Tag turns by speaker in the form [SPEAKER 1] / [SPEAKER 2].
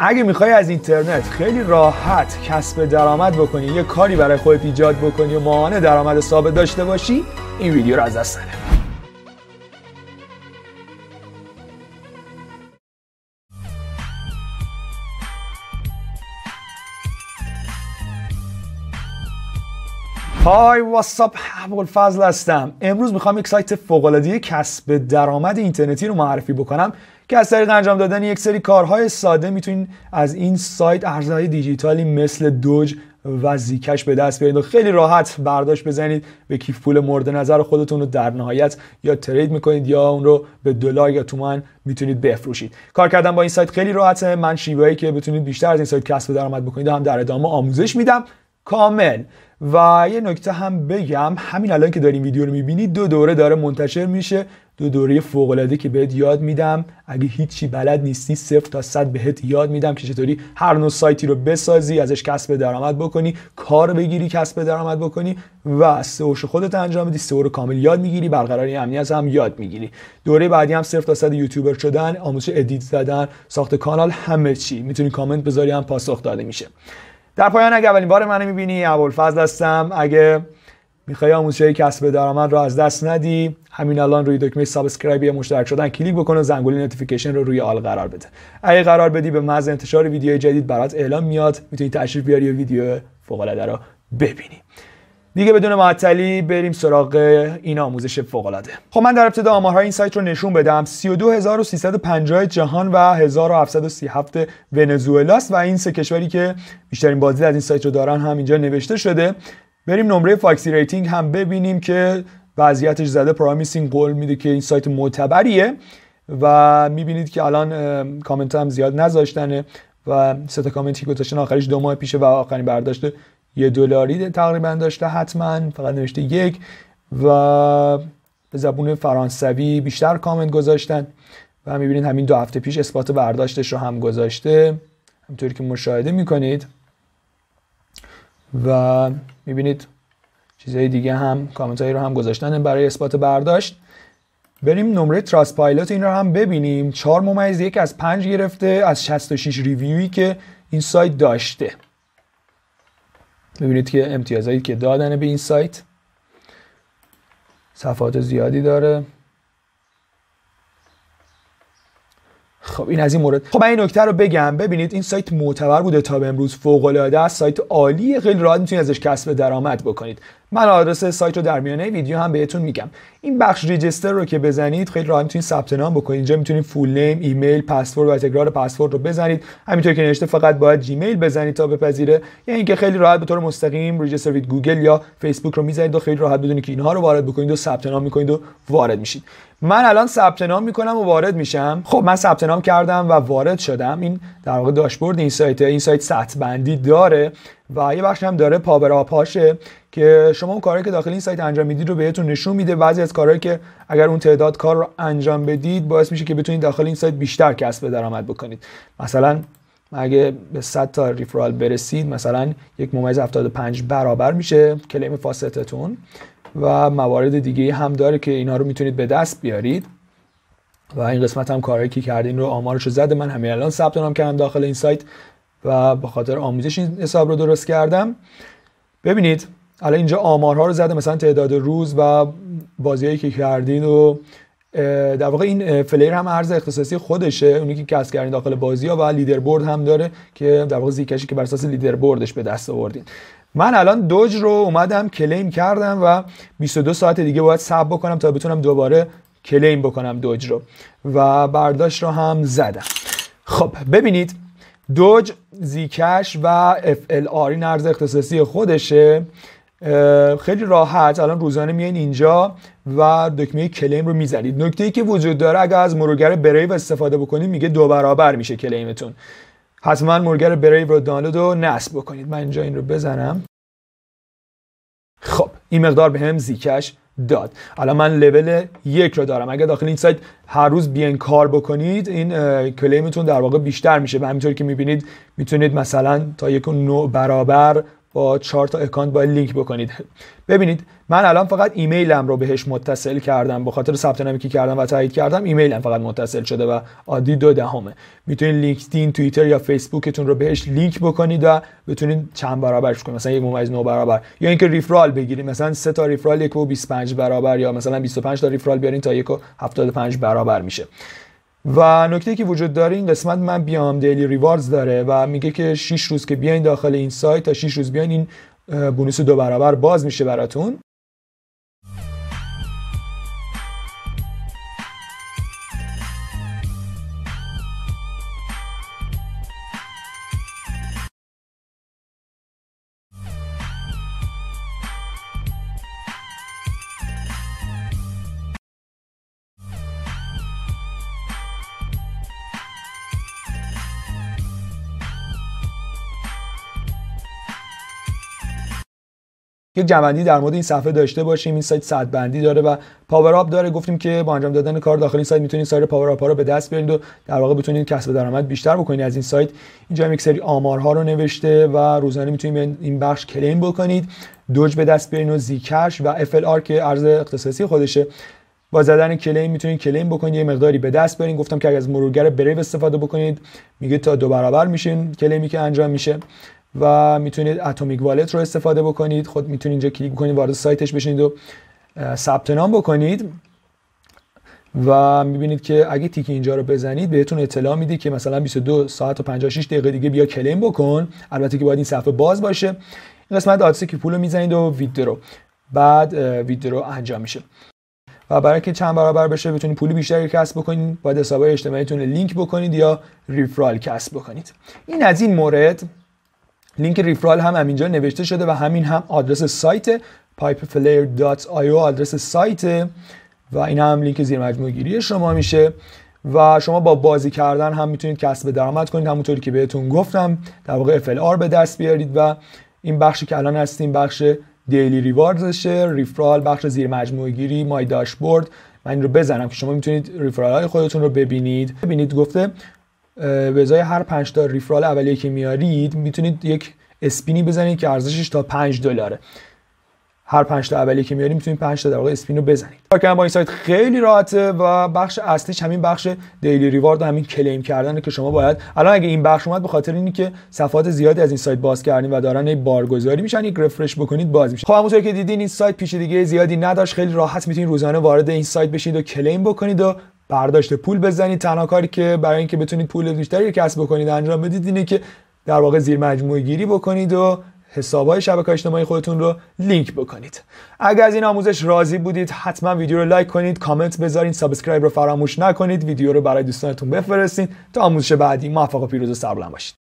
[SPEAKER 1] اگه میخوای از اینترنت خیلی راحت کسب درآمد بکنی یه کاری برای خودت ایجاد بکنی و ماهانه درآمد ثابت داشته باشی این ویدیو رو از دست نده های واتساپ فضل هستم امروز میخوام یک سایت فوق کسب درآمد اینترنتی رو معرفی بکنم که از طریق انجام دادن یک سری کارهای ساده میتونید از این سایت ارزهای دیجیتالی مثل دوج و زیکش به دست بیارید و خیلی راحت برداشت بزنید به کیف پول مورد نظر خودتون رو در نهایت یا ترید میکنید یا اون رو به دلار یا تومان میتونید بفروشید کار کردن با این سایت خیلی راحته من شیوهایی که بتونید بیشتر از این سایت کسب درآمد بکنید هم در ادامه آموزش میدم کامل و یه نکته هم بگم همین الان که داریم ویدیو رو میبینید دو دوره داره منتشر میشه دو دوره فوق العاده که بهت یاد میدم اگه هیچی بلد نیستی صفر تا صد بهت یاد میدم که چطوری هر نوع سایتی رو بسازی ازش کسب درآمد بکنی کار بگیری کسب درآمد بکنی و سئوش خودت انجام بدی سئو رو کامل یاد میگیری برقراری امنیت هم یاد میگیری دوره بعدی هم صفر تا صد یوتیوبر شدن آموزش ادیت زدن ساخت کانال همه چی میتونی کامنت بذاری هم پاسخ داده میشه در پایان اگه اولین بار منو میبینی ابوالفضل هستم اگه میخوای های کسب درآمد رو از دست ندی همین الان روی دکمه سابسکرایب یا مشترک شدن کلیک بکن و زنگوله نوتیفیکیشن رو روی آل قرار بده اگه قرار بدی به محض انتشار ویدیو جدید برات اعلام میاد میتونی تشریف بیاری و ویدیو فوق العاده رو ببینی دیگه بدون معطلی بریم سراغ این آموزش فوق العاده خب من در ابتدا آمارهای این سایت رو نشون بدم 32350 جهان و 1737 ونزوئلا و این سه کشوری که بیشترین بازدید از این سایت رو دارن هم اینجا نوشته شده بریم نمره فاکسی ریتینگ هم ببینیم که وضعیتش زده پرامیسینگ قول میده که این سایت معتبریه و میبینید که الان کامنت هم زیاد نذاشتنه و سه تا کامنتی گذاشتن آخرش دو ماه پیشه و آخرین برداشت یه دلاری تقریبا داشته حتما فقط نوشته یک و به زبون فرانسوی بیشتر کامنت گذاشتن و هم میبینید همین دو هفته پیش اثبات برداشتش رو هم گذاشته همطوری که مشاهده میکنید و میبینید چیزهای دیگه هم کامنت هایی رو هم گذاشتن برای اثبات برداشت بریم نمره تراس پایلوت این رو هم ببینیم چار ممیز یک از پنج گرفته از 66 ریویوی که این سایت داشته میبینید که امتیازهایی که دادن به این سایت صفحات زیادی داره خب این از این مورد خب من این نکته رو بگم ببینید این سایت معتبر بوده تا به امروز فوق العاده است سایت عالی خیلی راحت میتونید ازش کسب درآمد بکنید من آدرس سایت رو در میانه ویدیو هم بهتون میگم این بخش ریجستر رو که بزنید خیلی راحت میتونید ثبت نام بکنید اینجا میتونید فول نیم ایمیل پسورد و تکرار پسورد رو بزنید همینطور که نوشته فقط باید جیمیل بزنید تا بپذیره یا یعنی اینکه خیلی راحت به طور مستقیم ریجستر وید گوگل یا فیسبوک رو میزنید و خیلی راحت بدونید که اینها رو وارد بکنید و ثبت نام میکنید و وارد میشید من الان ثبت نام میکنم و وارد میشم خب من ثبت نام کردم و وارد شدم این در واقع داشبورد این سایت این سایت سطح بندی داره و یه بخش هم داره پاور آپاشه که شما اون کارهایی که داخل این سایت انجام میدید رو بهتون نشون میده بعضی از کارهایی که اگر اون تعداد کار رو انجام بدید باعث میشه که بتونید داخل این سایت بیشتر کسب درآمد بکنید مثلا اگه به 100 تا ریفرال برسید مثلا یک ممیز 75 برابر میشه کلیم فاستتون و موارد دیگه هم داره که اینا رو میتونید به دست بیارید و این قسمت هم کارهایی که کردین رو آمارش رو زده من همین الان ثبت نام کردم داخل این سایت و به خاطر آموزش این حساب رو درست کردم ببینید الان اینجا آمارها رو زده مثلا تعداد روز و بازیایی که کردین و در واقع این فلیر هم ارز اختصاصی خودشه اونی که کسب کردین داخل بازی ها و لیدر بورد هم داره که در واقع زیکشی که بر اساس لیدر بردش به دست آوردین من الان دوج رو اومدم کلیم کردم و 22 ساعت دیگه باید صبر بکنم تا بتونم دوباره کلیم بکنم دوج رو و برداشت رو هم زدم خب ببینید دوج زیکش و FLR این ارز اختصاصی خودشه خیلی راحت الان روزانه میایین اینجا و دکمه کلیم رو میزنید نکته ای که وجود داره اگر از مرورگر بریو استفاده بکنید میگه دو برابر میشه کلیمتون حتما مرورگر بریو رو دانلود و نصب بکنید من اینجا این رو بزنم خب این مقدار به هم زیکش داد الان من لول یک رو دارم اگر داخل این سایت هر روز بیان کار بکنید این کلیمتون در واقع بیشتر میشه و همینطور که میبینید میتونید مثلا تا یک نوع برابر با چهار تا اکانت باید لینک بکنید ببینید من الان فقط ایمیلم رو بهش متصل کردم به خاطر ثبت نامی که کردم و تایید کردم ایمیلم فقط متصل شده و عادی دو دهمه میتونید لینکدین توییتر یا فیسبوکتون رو بهش لینک بکنید و بتونید چند برابرش کنید مثلا یک ممیز نو برابر یا اینکه ریفرال بگیرید مثلا سه تا ریفرال یک و 25 برابر یا مثلا 25 تا ریفرال بیارین تا یک و 75 برابر میشه و نکته که وجود داره این قسمت من بیام دیلی ریواردز داره و میگه که 6 روز که بیاین داخل این سایت تا 6 روز بیاین این بونوس دو برابر باز میشه براتون یه جمعندی در مورد این صفحه داشته باشیم این سایت صد بندی داره و پاور آپ داره گفتیم که با انجام دادن کار داخل این سایت میتونید سایر پاور آپ ها رو به دست بیارید و در واقع بتونید کسب درآمد بیشتر بکنید از این سایت اینجا هم یک سری آمارها رو نوشته و روزانه میتونید این بخش کلیم بکنید دوج به دست بیارید و زیکش و FLR که ارز اختصاصی خودشه با زدن کلیم میتونید کلیم بکنید یه مقداری به دست بیارید گفتم که اگر از مرورگر بریو استفاده بکنید میگه تا دو برابر میشین کلیمی که انجام میشه و میتونید اتمیک والت رو استفاده بکنید خود میتونید اینجا کلیک بکنید وارد سایتش بشینید و ثبت نام بکنید و میبینید که اگه تیک اینجا رو بزنید بهتون اطلاع میده که مثلا 22 ساعت و 56 دقیقه دیگه بیا کلیم بکن البته که باید این صفحه باز باشه این قسمت آدسه که پول رو میزنید و ویدرو بعد ویدرو انجام میشه و برای که چند برابر بشه بتونید پول بیشتری کسب بکنید باید حساب اجتماعیتون لینک بکنید یا ریفرال کسب بکنید این از این مورد لینک ریفرال هم همینجا نوشته شده و همین هم آدرس سایت pipeflare.io آدرس سایت و این هم لینک زیر مجموعه گیری شما میشه و شما با بازی کردن هم میتونید کسب درآمد کنید همونطوری که بهتون گفتم در واقع FLR به دست بیارید و این بخشی که الان هستیم بخش دیلی ریواردشه ریفرال بخش زیر مجموعه گیری مای داشبورد من این رو بزنم که شما میتونید ریفرال های خودتون رو ببینید ببینید گفته به ازای هر 5 تا ریفرال اولیه که میارید میتونید یک اسپینی بزنید که ارزشش تا 5 دلاره هر 5 تا اولی که میارید میتونید 5 تا در واقع اسپینو بزنید کار کردن با این سایت خیلی راحته و بخش اصلیش همین بخش دیلی ریوارد و همین کلیم کردنه که شما باید الان اگه این بخش اومد به خاطر اینی که صفات زیادی از این سایت باز کردین و دارن بارگذاری میشن یک رفرش بکنید باز میشه خب همونطور که دیدین این سایت پیچیدگی زیادی نداشت خیلی راحت میتونید روزانه وارد این سایت بشید و کلیم بکنید و برداشت پول بزنید تنها کاری که برای اینکه بتونید پول بیشتری کسب بکنید انجام بدید اینه که در واقع زیر مجموعه گیری بکنید و حساب های شبکه اجتماعی خودتون رو لینک بکنید اگر از این آموزش راضی بودید حتما ویدیو رو لایک کنید کامنت بذارین سابسکرایب رو فراموش نکنید ویدیو رو برای دوستانتون بفرستید تا آموزش بعدی موفق و پیروز و سربلند باشید